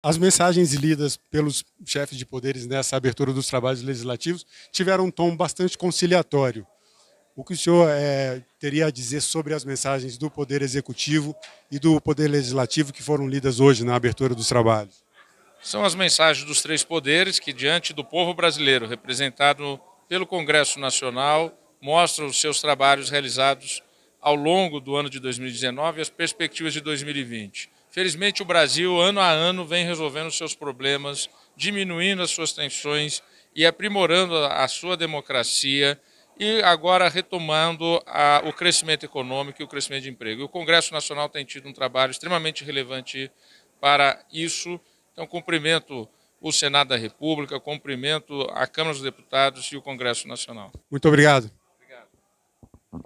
As mensagens lidas pelos chefes de poderes nessa abertura dos trabalhos legislativos tiveram um tom bastante conciliatório. O que o senhor é, teria a dizer sobre as mensagens do Poder Executivo e do Poder Legislativo que foram lidas hoje na abertura dos trabalhos? São as mensagens dos três poderes que, diante do povo brasileiro, representado pelo Congresso Nacional, mostram os seus trabalhos realizados ao longo do ano de 2019 e as perspectivas de 2020 Felizmente, o Brasil, ano a ano, vem resolvendo seus problemas, diminuindo as suas tensões e aprimorando a sua democracia e agora retomando a, o crescimento econômico e o crescimento de emprego. E o Congresso Nacional tem tido um trabalho extremamente relevante para isso. Então, cumprimento o Senado da República, cumprimento a Câmara dos Deputados e o Congresso Nacional. Muito obrigado.